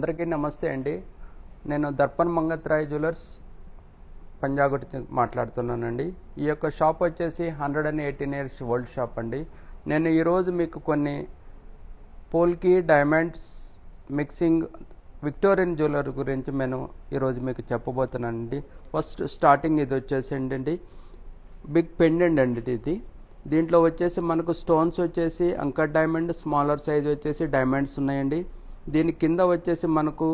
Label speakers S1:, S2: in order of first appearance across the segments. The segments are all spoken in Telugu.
S1: అందరికీ నమస్తే అండి నేను దర్పణ్ మంగత్రాయ్ జ్యువెలర్స్ పంజాగుటి మాట్లాడుతున్నానండి ఈ యొక్క షాప్ వచ్చేసి hundred and eighteen years old shop అండి నేను ఈరోజు మీకు కొన్ని polki diamonds mixing Victorian jeweller గురించి నేను ఈరోజు మీకు చెప్పబోతున్నానండి ఫస్ట్ స్టార్టింగ్ ఇది వచ్చేసి ఏంటండి బిగ్ పెండెంట్ అండి ఇది దీంట్లో వచ్చేసి మనకు స్టోన్స్ వచ్చేసి అంకర్ డైమండ్ స్మాలర్ సైజ్ వచ్చేసి డైమండ్స్ ఉన్నాయండి దీని కింద వచ్చేసి మనకు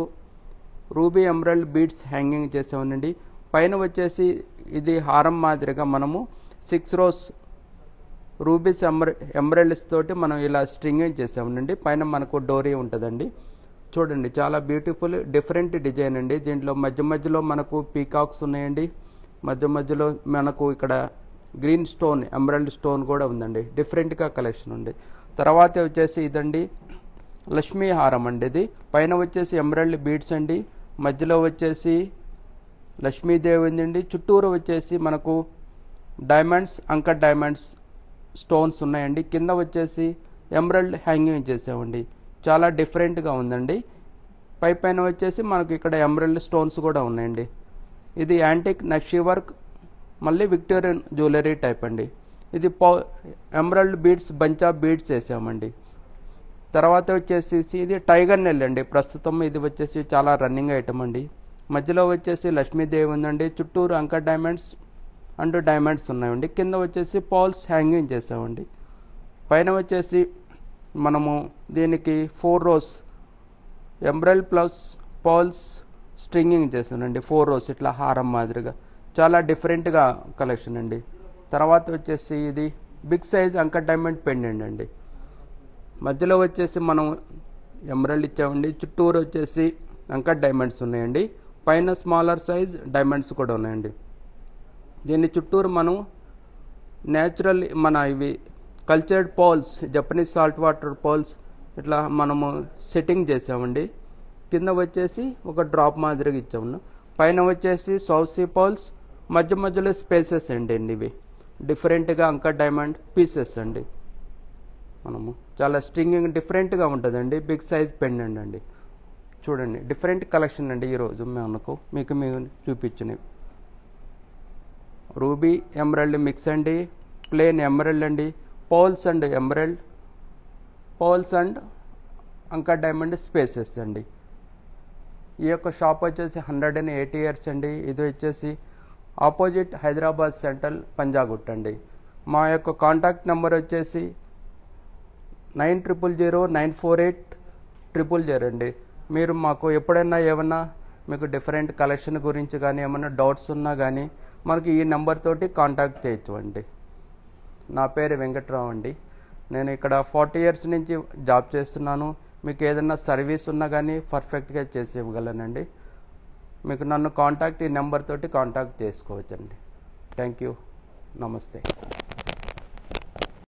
S1: రూబీ ఎమరల్డ్ బీడ్స్ హ్యాంగింగ్ చేసామనండి పైన వచ్చేసి ఇది హారం మాదిరిగా మనము సిక్స్ రోస్ రూబీస్ ఎమర ఎమరల్డ్స్ తోటి మనం ఇలా స్ట్రింగింగ్ చేసామండి పైన మనకు డోరీ ఉంటుందండి చూడండి చాలా బ్యూటిఫుల్ డిఫరెంట్ డిజైన్ అండి దీంట్లో మధ్య మధ్యలో మనకు పీకాక్స్ ఉన్నాయండి మధ్య మధ్యలో మనకు ఇక్కడ గ్రీన్ స్టోన్ ఎమరల్డ్ స్టోన్ కూడా ఉందండి డిఫరెంట్గా కలెక్షన్ ఉంది తర్వాత వచ్చేసి ఇదండి లక్ష్మీహారం అండి ఇది పైన వచ్చేసి ఎమరల్డ్ బీడ్స్ అండి మధ్యలో వచ్చేసి లక్ష్మీదేవి ఉందండి చుట్టూరు వచ్చేసి మనకు డైమండ్స్ అంక డైమండ్స్ స్టోన్స్ ఉన్నాయండి కింద వచ్చేసి ఎమరల్డ్ హ్యాంగింగ్ చేసామండి చాలా డిఫరెంట్గా ఉందండి పై పైన వచ్చేసి మనకు ఇక్కడ ఎమరల్డ్ స్టోన్స్ కూడా ఉన్నాయండి ఇది యాంటిక్ నక్షీ వర్క్ మళ్ళీ విక్టోరియన్ జ్యువెలరీ టైప్ అండి ఇది పౌ emerald beads bunch of beads వేసామండి తర్వాత వచ్చేసేసి ఇది టైగర్ నెల్ అండి ప్రస్తుతం ఇది వచ్చేసి చాలా రన్నింగ్ ఐటమ్ అండి మధ్యలో వచ్చేసి లక్ష్మీదేవి ఉందండి చుట్టూరు అంకర్ డైమండ్స్ అండ్ డైమండ్స్ ఉన్నాయండి కింద వచ్చేసి పాల్స్ హ్యాంగింగ్ చేసామండి పైన వచ్చేసి మనము దీనికి ఫోర్ రోస్ ఎంబ్రెల్ ప్లస్ పాల్స్ స్ట్రింగింగ్ చేశానండి ఫోర్ రోస్ ఇట్లా హారం మాదిరిగా చాలా డిఫరెంట్గా కలెక్షన్ అండి తర్వాత వచ్చేసి ఇది big size uncut diamond pendant అండి మధ్యలో వచ్చేసి మనం ఎమరల్డ్ ఇచ్చామండి చుట్టూరు వచ్చేసి ఇంకా డైమండ్స్ ఉన్నాయండి పైన స్మాలర్ సైజ్ డైమండ్స్ కూడా ఉన్నాయండి దీన్ని చుట్టూరు మనం న్యాచురల్ మన ఇవి cultured pearls Japanese salt water pearls ఇట్లా మనము సెట్టింగ్ చేసామండి కింద వచ్చేసి ఒక డ్రాప్ మాదిరిగా ఇచ్చాము పైన వచ్చేసి సౌసీ పోల్స్ మధ్య మధ్యలో స్పేసెస్ అండి ఇవి డిఫరెంట్గా ఇంకా డైమండ్ పీసెస్ అండి మనము చాలా స్ట్రింగింగ్ డిఫరెంట్గా ఉంటుందండి బిగ్ సైజ్ పెండెంట్ అండి చూడండి డిఫరెంట్ కలెక్షన్ అండి ఈరోజు మనకు మీకు మేము చూపించినవి రూబీ ఎమరల్డ్ మిక్స్ అండి ప్లేన్ ఎమరల్డ్ అండి pearls and emerald pearls and uncut diamond spaces అండి ఈ యొక్క షాప్ వచ్చేసి హండ్రెడ్ అండ్ ఎయిటీ ఇయర్స్ అండి ఇది వచ్చేసి ఆపోజిట్ హైదరాబాద్ సెంట్రల్ పంజాగుట్ అండి మా యొక్క కాంటాక్ట్ నెంబర్ వచ్చేసి nine triple zero nine four eight triple zero అండి మీరు మాకు ఎప్పుడైనా ఏమన్నా మీకు డిఫరెంట్ కలెక్షన్ గురించి కానీ ఏమైనా డౌట్స్ ఉన్నా కానీ మనకి ఈ నెంబర్ తోటి కాంటాక్ట్ చేయొచ్చు అండి నా పేరు వెంకట్రావు అండి నేను ఇక్కడ ఫార్టీ ఇయర్స్ నుంచి జాబ్ చేస్తున్నాను మీకు ఏదైనా సర్వీస్ ఉన్నా కానీ పర్ఫెక్ట్గా చేసి ఇవ్వగలనండి మీకు నన్ను కాంటాక్ట్ ఈ నెంబర్ తోటి కాంటాక్ట్ చేసుకోవచ్చండి థ్యాంక్ యూ నమస్తే